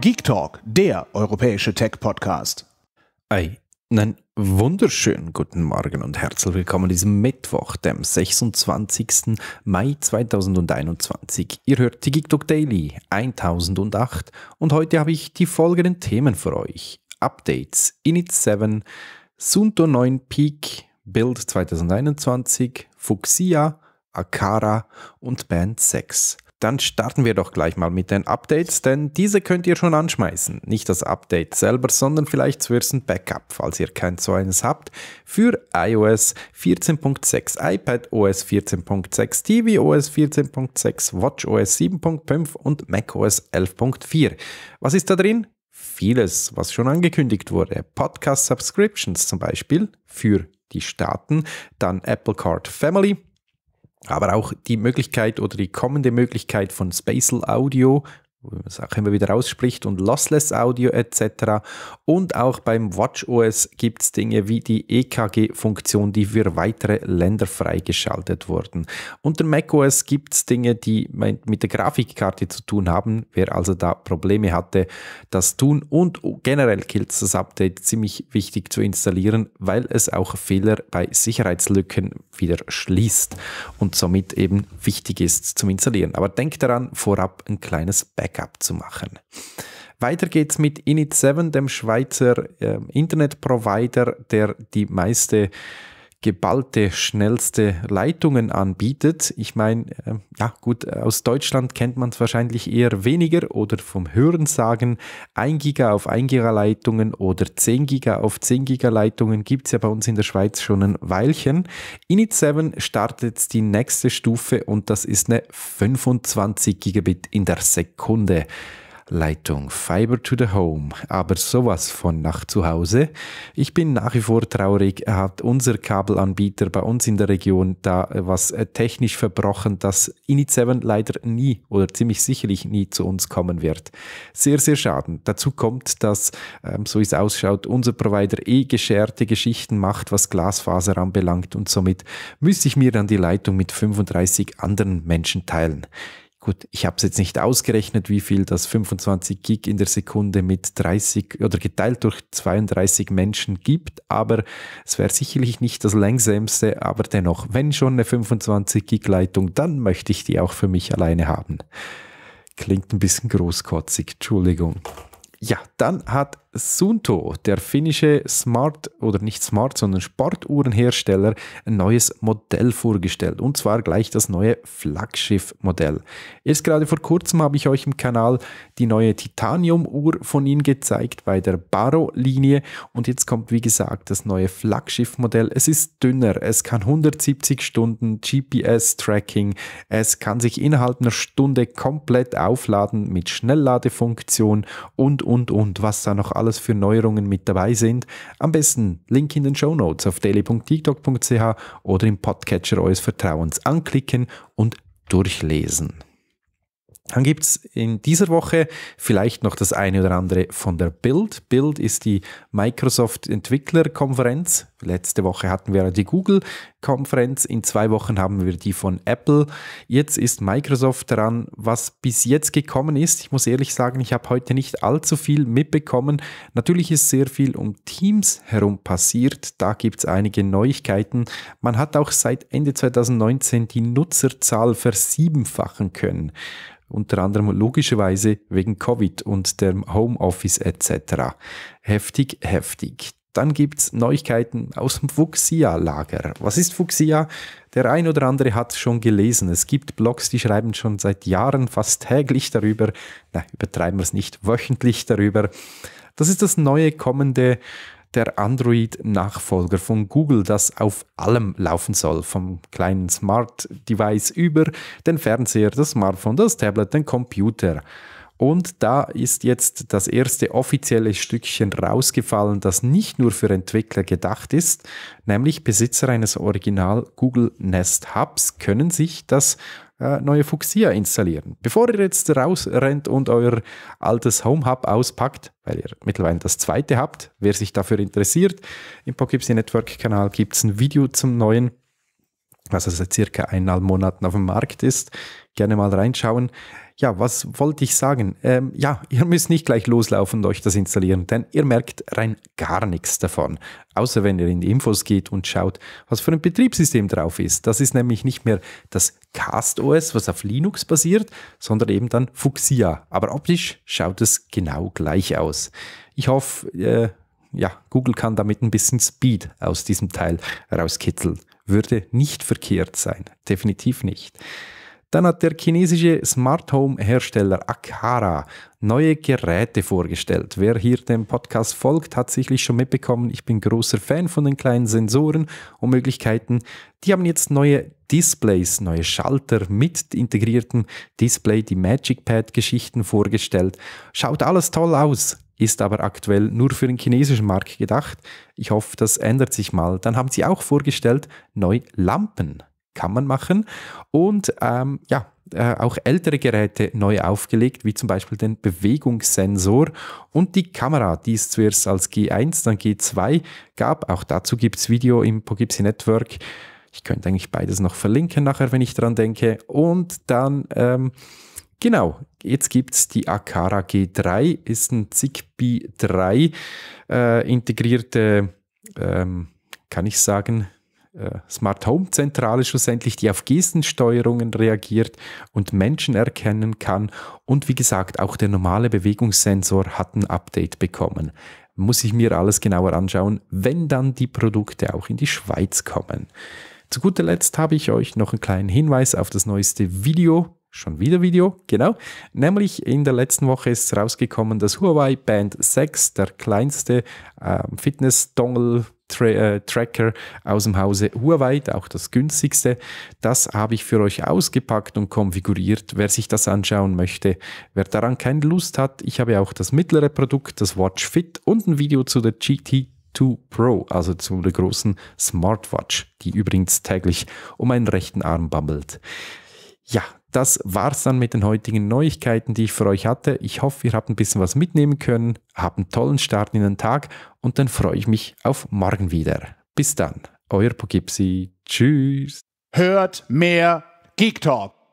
Geek Talk, der europäische Tech-Podcast. Ei, einen wunderschönen guten Morgen und herzlich willkommen an diesem Mittwoch, dem 26. Mai 2021. Ihr hört die Geek Talk Daily 1008 und heute habe ich die folgenden Themen für euch. Updates, Init 7, Sunto 9 Peak, Build 2021, Fuxia, Akara und Band 6 dann starten wir doch gleich mal mit den Updates, denn diese könnt ihr schon anschmeißen. Nicht das Update selber, sondern vielleicht zuerst ein Backup, falls ihr kein so eines habt, für iOS 14.6, iPadOS 14.6, tvOS 14.6, watchOS 7.5 und macOS 11.4. Was ist da drin? Vieles, was schon angekündigt wurde. Podcast-Subscriptions zum Beispiel für die Staaten, dann Apple Card Family, aber auch die Möglichkeit oder die kommende Möglichkeit von Spatial Audio wo man es auch immer wieder ausspricht, und Lossless Audio etc. Und auch beim WatchOS gibt es Dinge wie die EKG-Funktion, die für weitere Länder freigeschaltet wurden. Unter macOS gibt es Dinge, die mit der Grafikkarte zu tun haben. Wer also da Probleme hatte, das tun. Und generell gilt es, das Update ziemlich wichtig zu installieren, weil es auch Fehler bei Sicherheitslücken wieder schließt und somit eben wichtig ist zum Installieren. Aber denkt daran, vorab ein kleines Back Backup zu machen. Weiter geht's mit Init7, dem Schweizer äh, Internetprovider, der die meiste geballte, schnellste Leitungen anbietet. Ich meine, äh, ja gut, aus Deutschland kennt man es wahrscheinlich eher weniger oder vom Hörensagen. 1 Giga auf 1 Giga Leitungen oder 10 Giga auf 10 Giga Leitungen gibt es ja bei uns in der Schweiz schon ein Weilchen. Init7 startet die nächste Stufe und das ist eine 25 Gigabit in der Sekunde. Leitung Fiber to the Home, aber sowas von nach zu Hause. Ich bin nach wie vor traurig, hat unser Kabelanbieter bei uns in der Region da äh, was äh, technisch verbrochen, dass Init7 leider nie oder ziemlich sicherlich nie zu uns kommen wird. Sehr, sehr schade. Dazu kommt, dass, ähm, so wie es ausschaut, unser Provider eh gescherte Geschichten macht, was Glasfaser anbelangt und somit müsste ich mir dann die Leitung mit 35 anderen Menschen teilen. Gut, ich habe es jetzt nicht ausgerechnet, wie viel das 25 Gig in der Sekunde mit 30 oder geteilt durch 32 Menschen gibt, aber es wäre sicherlich nicht das langsamste, aber dennoch, wenn schon eine 25 Gig Leitung, dann möchte ich die auch für mich alleine haben. Klingt ein bisschen großkotzig, Entschuldigung. Ja, dann hat Sunto, der finnische Smart oder nicht Smart, sondern Sportuhrenhersteller, ein neues Modell vorgestellt. Und zwar gleich das neue Flaggschiff-Modell. Erst gerade vor kurzem habe ich euch im Kanal die neue Titanium-Uhr von ihnen gezeigt bei der Baro-Linie. Und jetzt kommt, wie gesagt, das neue Flaggschiff-Modell. Es ist dünner, es kann 170 Stunden GPS-Tracking, es kann sich innerhalb einer Stunde komplett aufladen mit Schnellladefunktion und, und, und, was da noch alles alles für Neuerungen mit dabei sind. Am besten Link in den Show Notes auf daily.tiktok.ch oder im Podcatcher eures Vertrauens anklicken und durchlesen. Dann gibt es in dieser Woche vielleicht noch das eine oder andere von der Build. Build ist die Microsoft entwickler konferenz Letzte Woche hatten wir die Google-Konferenz, in zwei Wochen haben wir die von Apple. Jetzt ist Microsoft dran. was bis jetzt gekommen ist. Ich muss ehrlich sagen, ich habe heute nicht allzu viel mitbekommen. Natürlich ist sehr viel um Teams herum passiert. Da gibt es einige Neuigkeiten. Man hat auch seit Ende 2019 die Nutzerzahl versiebenfachen können unter anderem logischerweise wegen Covid und dem Homeoffice etc. Heftig, heftig. Dann gibt's Neuigkeiten aus dem Fuchsia-Lager. Was ist Fuchsia? Der ein oder andere hat schon gelesen. Es gibt Blogs, die schreiben schon seit Jahren fast täglich darüber. Na, übertreiben wir es nicht, wöchentlich darüber. Das ist das neue kommende der Android-Nachfolger von Google, das auf allem laufen soll, vom kleinen Smart-Device über den Fernseher, das Smartphone, das Tablet, den Computer. Und da ist jetzt das erste offizielle Stückchen rausgefallen, das nicht nur für Entwickler gedacht ist, nämlich Besitzer eines Original Google Nest Hubs können sich das äh, neue Fuchsia installieren. Bevor ihr jetzt rausrennt und euer altes Home Hub auspackt, weil ihr mittlerweile das zweite habt, wer sich dafür interessiert, im PockGipsy Network Kanal gibt es ein Video zum neuen was also seit circa eineinhalb Monaten auf dem Markt ist. Gerne mal reinschauen. Ja, was wollte ich sagen? Ähm, ja, ihr müsst nicht gleich loslaufen und euch das installieren, denn ihr merkt rein gar nichts davon. Außer wenn ihr in die Infos geht und schaut, was für ein Betriebssystem drauf ist. Das ist nämlich nicht mehr das Cast OS, was auf Linux basiert, sondern eben dann Fuchsia. Aber optisch schaut es genau gleich aus. Ich hoffe, äh, ja, Google kann damit ein bisschen Speed aus diesem Teil rauskitzeln würde nicht verkehrt sein. Definitiv nicht. Dann hat der chinesische Smart Home Hersteller Akara neue Geräte vorgestellt. Wer hier dem Podcast folgt, hat sicherlich schon mitbekommen, ich bin großer Fan von den kleinen Sensoren und Möglichkeiten. Die haben jetzt neue Displays, neue Schalter mit integriertem Display, die Magic Pad Geschichten vorgestellt. Schaut alles toll aus ist aber aktuell nur für den chinesischen Markt gedacht. Ich hoffe, das ändert sich mal. Dann haben sie auch vorgestellt, neue Lampen kann man machen und ähm, ja, äh, auch ältere Geräte neu aufgelegt, wie zum Beispiel den Bewegungssensor und die Kamera, die es zuerst als G1, dann G2 gab. Auch dazu gibt es Video im Pogipsi Network. Ich könnte eigentlich beides noch verlinken nachher, wenn ich dran denke. Und dann, ähm, genau, Jetzt gibt es die Akara G3, ist ein Zigbee 3 äh, integrierte, ähm, kann ich sagen, äh, Smart Home Zentrale schlussendlich, die auf Gestensteuerungen reagiert und Menschen erkennen kann. Und wie gesagt, auch der normale Bewegungssensor hat ein Update bekommen. Muss ich mir alles genauer anschauen, wenn dann die Produkte auch in die Schweiz kommen. Zu guter Letzt habe ich euch noch einen kleinen Hinweis auf das neueste Video schon wieder Video, genau. Nämlich in der letzten Woche ist rausgekommen, dass Huawei Band 6, der kleinste ähm, äh, Fitness-Dongle, Tracker aus dem Hause Huawei, auch das günstigste. Das habe ich für euch ausgepackt und konfiguriert. Wer sich das anschauen möchte, wer daran keine Lust hat, ich habe auch das mittlere Produkt, das Watch Fit und ein Video zu der GT 2 Pro, also zu der großen Smartwatch, die übrigens täglich um meinen rechten Arm bammelt. Ja, das war's dann mit den heutigen Neuigkeiten, die ich für euch hatte. Ich hoffe, ihr habt ein bisschen was mitnehmen können, habt einen tollen Start in den Tag und dann freue ich mich auf morgen wieder. Bis dann, euer Pogipsi. Tschüss. Hört mehr Geek Talk.